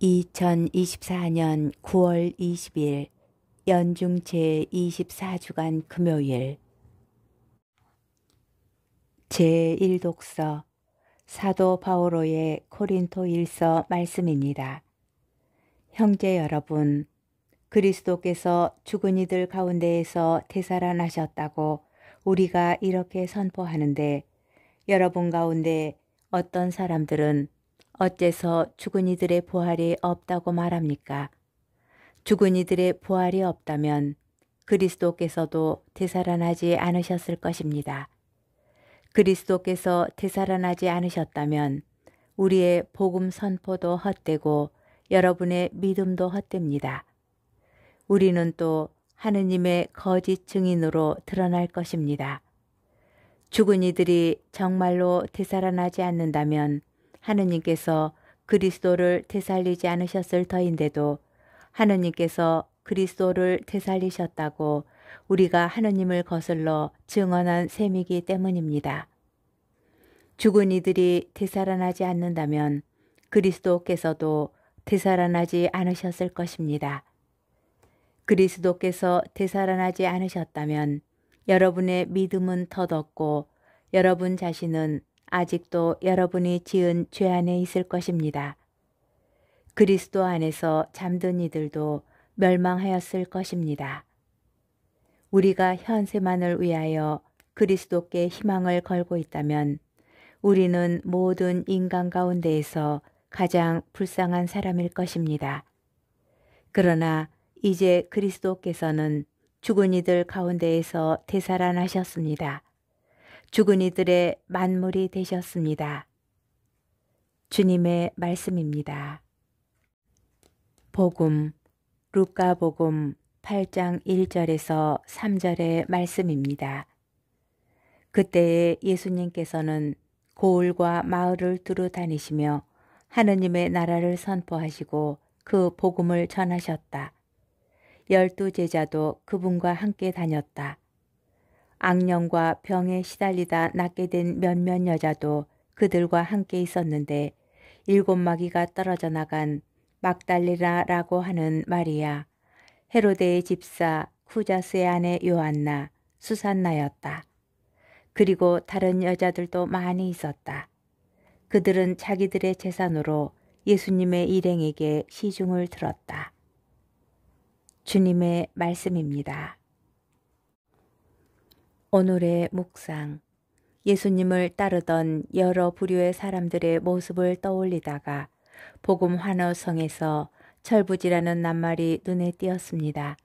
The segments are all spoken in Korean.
2024년 9월 20일 연중 제24주간 금요일 제1독서 사도 바오로의 코린토 일서 말씀입니다. 형제 여러분, 그리스도께서 죽은 이들 가운데에서 되살아나셨다고 우리가 이렇게 선포하는데 여러분 가운데 어떤 사람들은 어째서 죽은 이들의 부활이 없다고 말합니까? 죽은 이들의 부활이 없다면 그리스도께서도 되살아나지 않으셨을 것입니다. 그리스도께서 되살아나지 않으셨다면 우리의 복음 선포도 헛되고 여러분의 믿음도 헛됩니다. 우리는 또 하느님의 거짓 증인으로 드러날 것입니다. 죽은 이들이 정말로 되살아나지 않는다면 하느님께서 그리스도를 되살리지 않으셨을 터인데도 하느님께서 그리스도를 되살리셨다고 우리가 하느님을 거슬러 증언한 셈이기 때문입니다. 죽은 이들이 되살아나지 않는다면 그리스도께서도 되살아나지 않으셨을 것입니다. 그리스도께서 되살아나지 않으셨다면 여러분의 믿음은 터졌고 여러분 자신은 아직도 여러분이 지은 죄 안에 있을 것입니다. 그리스도 안에서 잠든 이들도 멸망하였을 것입니다. 우리가 현세만을 위하여 그리스도께 희망을 걸고 있다면 우리는 모든 인간 가운데에서 가장 불쌍한 사람일 것입니다. 그러나 이제 그리스도께서는 죽은 이들 가운데에서 되살아나셨습니다. 죽은 이들의 만물이 되셨습니다. 주님의 말씀입니다. 복음 루카복음 8장 1절에서 3절의 말씀입니다. 그때에 예수님께서는 고을과 마을을 두루 다니시며 하느님의 나라를 선포하시고 그 복음을 전하셨다. 열두 제자도 그분과 함께 다녔다. 악령과 병에 시달리다 낫게 된 몇몇 여자도 그들과 함께 있었는데 일곱 마귀가 떨어져 나간 막달리라라고 하는 마리아, 헤로데의 집사 쿠자스의 아내 요한나, 수산나였다. 그리고 다른 여자들도 많이 있었다. 그들은 자기들의 재산으로 예수님의 일행에게 시중을 들었다. 주님의 말씀입니다. 오늘의 묵상 예수님을 따르던 여러 부류의 사람들의 모습을 떠올리다가 복음 환호성에서 철부지라는 낱말이 눈에 띄었습니다.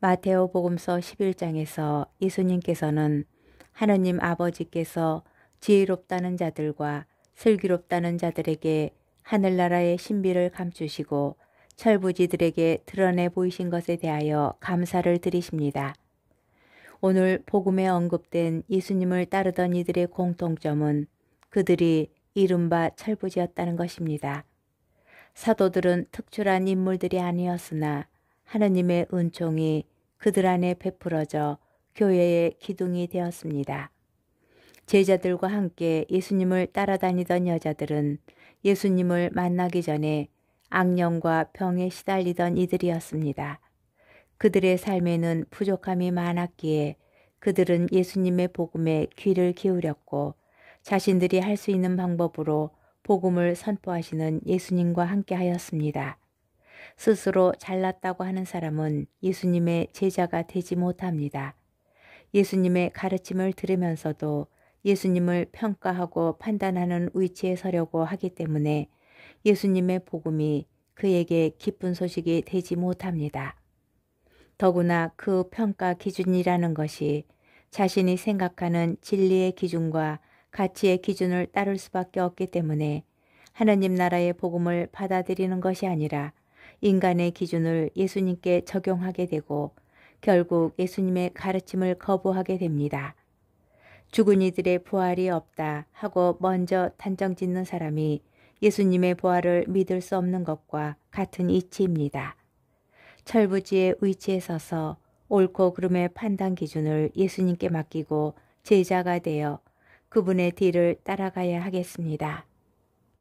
마테오 복음서 11장에서 예수님께서는 하느님 아버지께서 지혜롭다는 자들과 슬기롭다는 자들에게 하늘나라의 신비를 감추시고 철부지들에게 드러내 보이신 것에 대하여 감사를 드리십니다. 오늘 복음에 언급된 예수님을 따르던 이들의 공통점은 그들이 이른바 철부지였다는 것입니다. 사도들은 특출한 인물들이 아니었으나 하느님의 은총이 그들 안에 베풀어져 교회의 기둥이 되었습니다. 제자들과 함께 예수님을 따라다니던 여자들은 예수님을 만나기 전에 악령과 병에 시달리던 이들이었습니다. 그들의 삶에는 부족함이 많았기에 그들은 예수님의 복음에 귀를 기울였고 자신들이 할 수 있는 방법으로 복음을 선포하시는 예수님과 함께 하였습니다. 스스로 잘났다고 하는 사람은 예수님의 제자가 되지 못합니다. 예수님의 가르침을 들으면서도 예수님을 평가하고 판단하는 위치에 서려고 하기 때문에 예수님의 복음이 그에게 기쁜 소식이 되지 못합니다. 더구나 그 평가 기준이라는 것이 자신이 생각하는 진리의 기준과 가치의 기준을 따를 수밖에 없기 때문에 하나님 나라의 복음을 받아들이는 것이 아니라 인간의 기준을 예수님께 적용하게 되고 결국 예수님의 가르침을 거부하게 됩니다. 죽은 이들의 부활이 없다 하고 먼저 단정 짓는 사람이 예수님의 부활을 믿을 수 없는 것과 같은 이치입니다. 철부지의 위치에 서서 옳고 그름의 판단 기준을 예수님께 맡기고 제자가 되어 그분의 뒤를 따라가야 하겠습니다.